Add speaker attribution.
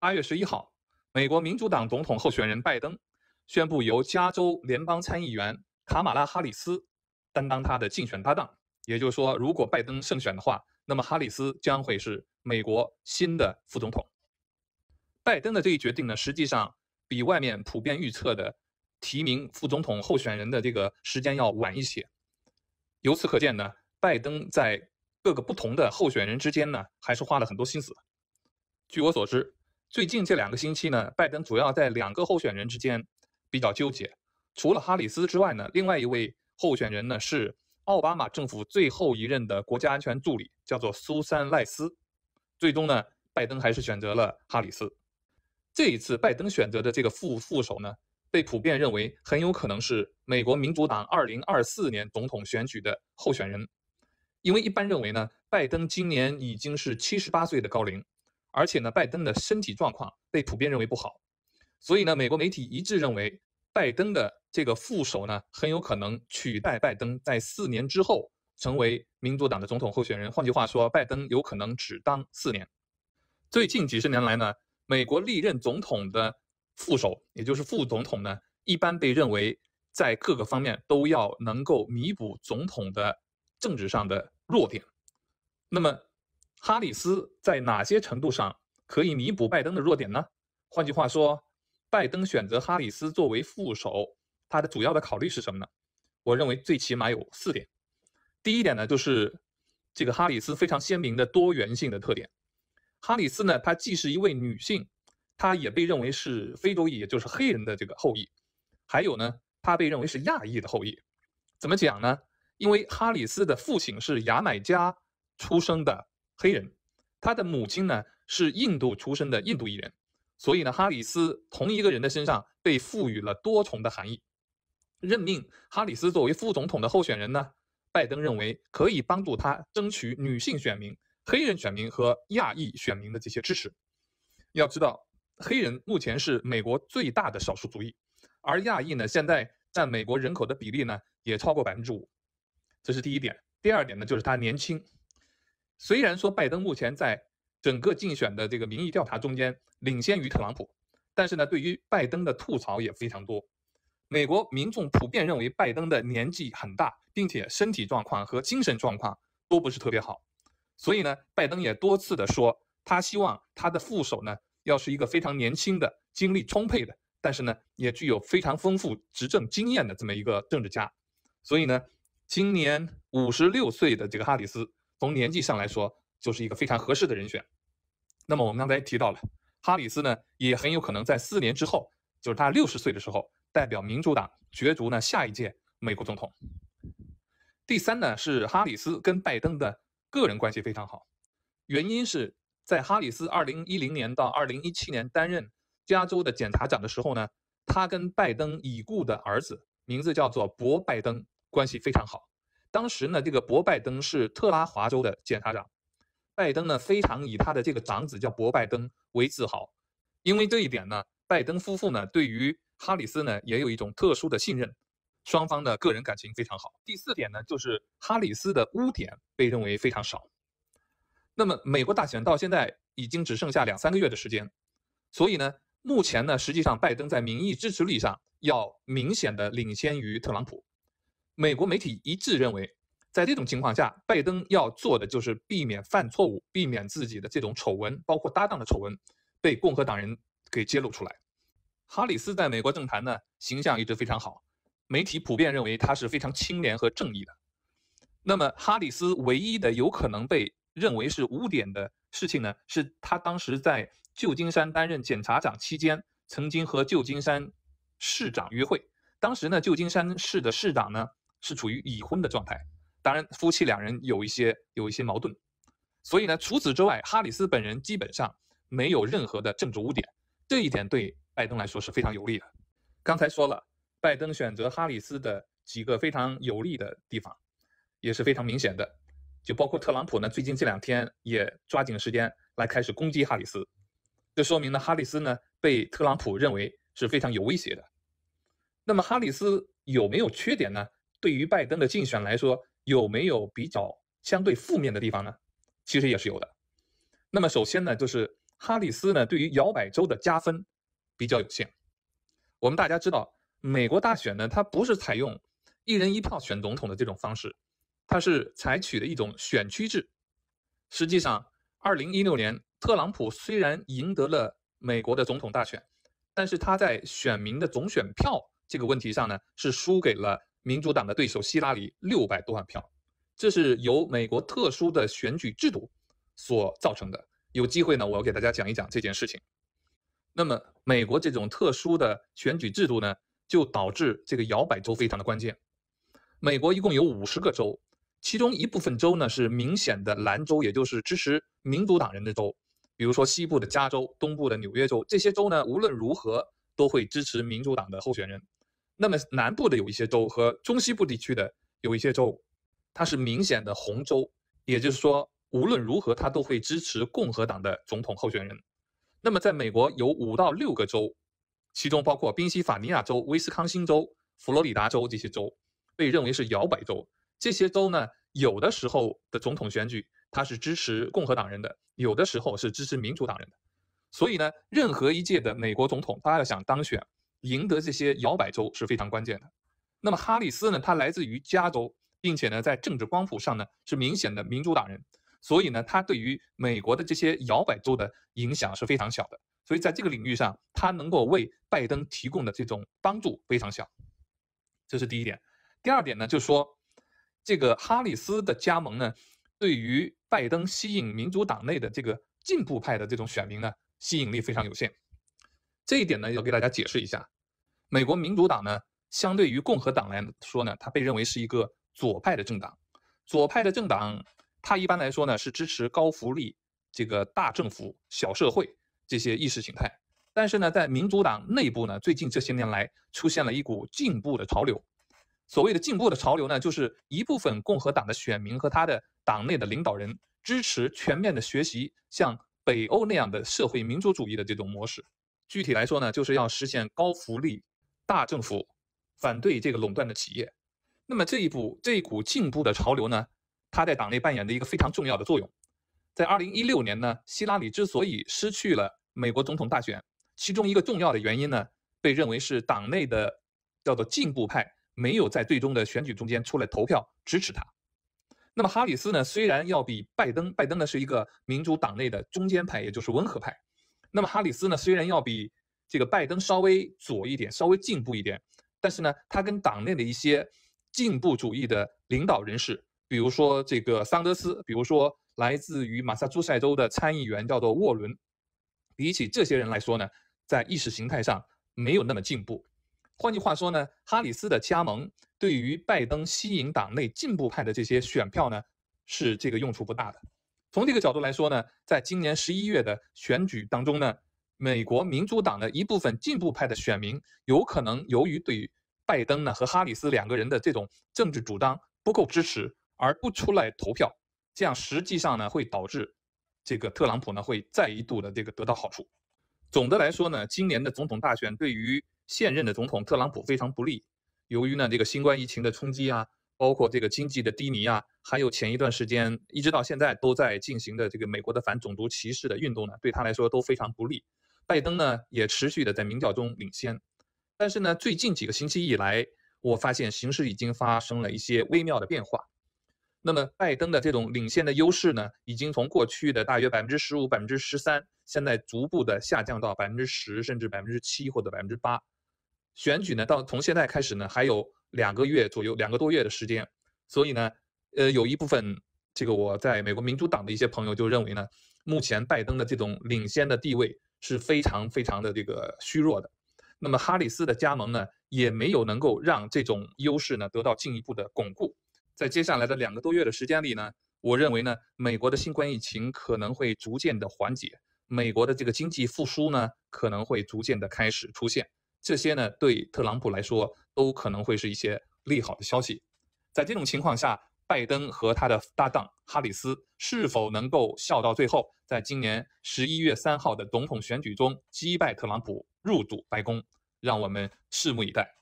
Speaker 1: 八月十一号，美国民主党总统候选人拜登宣布由加州联邦参议员卡马拉·哈里斯担当他的竞选搭档。也就是说，如果拜登胜选的话，那么哈里斯将会是美国新的副总统。拜登的这一决定呢，实际上比外面普遍预测的提名副总统候选人的这个时间要晚一些。由此可见呢，拜登在各个不同的候选人之间呢，还是花了很多心思。据我所知。最近这两个星期呢，拜登主要在两个候选人之间比较纠结。除了哈里斯之外呢，另外一位候选人呢是奥巴马政府最后一任的国家安全助理，叫做苏珊赖斯。最终呢，拜登还是选择了哈里斯。这一次拜登选择的这个副副手呢，被普遍认为很有可能是美国民主党二零二四年总统选举的候选人，因为一般认为呢，拜登今年已经是七十八岁的高龄。而且呢，拜登的身体状况被普遍认为不好，所以呢，美国媒体一致认为，拜登的这个副手呢，很有可能取代拜登，在四年之后成为民主党的总统候选人。换句话说，拜登有可能只当四年。最近几十年来呢，美国历任总统的副手，也就是副总统呢，一般被认为在各个方面都要能够弥补总统的政治上的弱点。那么，哈里斯在哪些程度上可以弥补拜登的弱点呢？换句话说，拜登选择哈里斯作为副手，他的主要的考虑是什么呢？我认为最起码有四点。第一点呢，就是这个哈里斯非常鲜明的多元性的特点。哈里斯呢，她既是一位女性，她也被认为是非洲裔，也就是黑人的这个后裔。还有呢，她被认为是亚裔的后裔。怎么讲呢？因为哈里斯的父亲是牙买加出生的。黑人，他的母亲呢是印度出生的印度裔人，所以呢，哈里斯同一个人的身上被赋予了多重的含义。任命哈里斯作为副总统的候选人呢，拜登认为可以帮助他争取女性选民、黑人选民和亚裔选民的这些支持。要知道，黑人目前是美国最大的少数族裔，而亚裔呢，现在占美国人口的比例呢也超过百分之五。这是第一点。第二点呢，就是他年轻。虽然说拜登目前在整个竞选的这个民意调查中间领先于特朗普，但是呢，对于拜登的吐槽也非常多。美国民众普遍认为拜登的年纪很大，并且身体状况和精神状况都不是特别好。所以呢，拜登也多次的说，他希望他的副手呢要是一个非常年轻的、精力充沛的，但是呢，也具有非常丰富执政经验的这么一个政治家。所以呢，今年五十六岁的这个哈里斯。从年纪上来说，就是一个非常合适的人选。那么我们刚才提到了哈里斯呢，也很有可能在四年之后，就是他六十岁的时候，代表民主党角逐呢下一届美国总统。第三呢，是哈里斯跟拜登的个人关系非常好，原因是在哈里斯二零一零年到二零一七年担任加州的检察长的时候呢，他跟拜登已故的儿子，名字叫做博拜登，关系非常好。当时呢，这个博拜登是特拉华州的检察长，拜登呢非常以他的这个长子叫博拜登为自豪，因为这一点呢，拜登夫妇呢对于哈里斯呢也有一种特殊的信任，双方的个人感情非常好。第四点呢，就是哈里斯的污点被认为非常少。那么美国大选到现在已经只剩下两三个月的时间，所以呢，目前呢实际上拜登在民意支持率上要明显的领先于特朗普。美国媒体一致认为，在这种情况下，拜登要做的就是避免犯错误，避免自己的这种丑闻，包括搭档的丑闻，被共和党人给揭露出来。哈里斯在美国政坛呢，形象一直非常好，媒体普遍认为他是非常清廉和正义的。那么，哈里斯唯一的有可能被认为是污点的事情呢，是他当时在旧金山担任检察长期间，曾经和旧金山市长约会。当时呢，旧金山市的市长呢。是处于已婚的状态，当然夫妻两人有一些有一些矛盾，所以呢，除此之外，哈里斯本人基本上没有任何的政治污点，这一点对拜登来说是非常有利的。刚才说了，拜登选择哈里斯的几个非常有利的地方，也是非常明显的，就包括特朗普呢，最近这两天也抓紧时间来开始攻击哈里斯，这说明呢，哈里斯呢被特朗普认为是非常有威胁的。那么哈里斯有没有缺点呢？对于拜登的竞选来说，有没有比较相对负面的地方呢？其实也是有的。那么首先呢，就是哈里斯呢对于摇摆州的加分比较有限。我们大家知道，美国大选呢，它不是采用一人一票选总统的这种方式，它是采取的一种选区制。实际上，二零一六年特朗普虽然赢得了美国的总统大选，但是他在选民的总选票这个问题上呢，是输给了。民主党的对手希拉里六百多万票，这是由美国特殊的选举制度所造成的。有机会呢，我要给大家讲一讲这件事情。那么，美国这种特殊的选举制度呢，就导致这个摇摆州非常的关键。美国一共有五十个州，其中一部分州呢是明显的蓝州，也就是支持民主党人的州，比如说西部的加州、东部的纽约州，这些州呢无论如何都会支持民主党的候选人。那么南部的有一些州和中西部地区的有一些州，它是明显的红州，也就是说无论如何它都会支持共和党的总统候选人。那么在美国有五到六个州，其中包括宾夕法尼亚州、威斯康星州、佛罗里达州这些州，被认为是摇摆州。这些州呢，有的时候的总统选举它是支持共和党人的，有的时候是支持民主党人的。所以呢，任何一届的美国总统，他要想当选。赢得这些摇摆州是非常关键的。那么哈里斯呢？他来自于加州，并且呢，在政治光谱上呢是明显的民主党人，所以呢，他对于美国的这些摇摆州的影响是非常小的。所以在这个领域上，他能够为拜登提供的这种帮助非常小。这是第一点。第二点呢，就是说，这个哈里斯的加盟呢，对于拜登吸引民主党内的这个进步派的这种选民呢，吸引力非常有限。这一点呢，要给大家解释一下，美国民主党呢，相对于共和党来说呢，它被认为是一个左派的政党。左派的政党，它一般来说呢，是支持高福利、这个大政府、小社会这些意识形态。但是呢，在民主党内部呢，最近这些年来出现了一股进步的潮流。所谓的进步的潮流呢，就是一部分共和党的选民和他的党内的领导人支持全面的学习像北欧那样的社会民主主义的这种模式。具体来说呢，就是要实现高福利、大政府，反对这个垄断的企业。那么这一步、这一股进步的潮流呢，他在党内扮演的一个非常重要的作用。在二零一六年呢，希拉里之所以失去了美国总统大选，其中一个重要的原因呢，被认为是党内的叫做进步派没有在最终的选举中间出来投票支持他。那么哈里斯呢，虽然要比拜登，拜登呢是一个民主党内的中间派，也就是温和派。那么哈里斯呢？虽然要比这个拜登稍微左一点，稍微进步一点，但是呢，他跟党内的一些进步主义的领导人士，比如说这个桑德斯，比如说来自于马萨诸塞州的参议员叫做沃伦，比起这些人来说呢，在意识形态上没有那么进步。换句话说呢，哈里斯的加盟对于拜登吸引党内进步派的这些选票呢，是这个用处不大的。从这个角度来说呢，在今年十一月的选举当中呢，美国民主党的一部分进步派的选民有可能由于对拜登呢和哈里斯两个人的这种政治主张不够支持而不出来投票，这样实际上呢会导致这个特朗普呢会再一度的这个得到好处。总的来说呢，今年的总统大选对于现任的总统特朗普非常不利，由于呢这个新冠疫情的冲击啊。包括这个经济的低迷啊，还有前一段时间一直到现在都在进行的这个美国的反种族歧视的运动呢，对他来说都非常不利。拜登呢也持续的在民调中领先，但是呢，最近几个星期以来，我发现形势已经发生了一些微妙的变化。那么，拜登的这种领先的优势呢，已经从过去的大约百分之十五、百分之十三，现在逐步的下降到百分之十，甚至百分之七或者百分之八。选举呢，到从现在开始呢，还有。两个月左右，两个多月的时间，所以呢，呃，有一部分这个我在美国民主党的一些朋友就认为呢，目前拜登的这种领先的地位是非常非常的这个虚弱的。那么哈里斯的加盟呢，也没有能够让这种优势呢得到进一步的巩固。在接下来的两个多月的时间里呢，我认为呢，美国的新冠疫情可能会逐渐的缓解，美国的这个经济复苏呢可能会逐渐的开始出现。这些呢，对特朗普来说都可能会是一些利好的消息。在这种情况下，拜登和他的搭档哈里斯是否能够笑到最后，在今年十一月三号的总统选举中击败特朗普入主白宫，让我们拭目以待。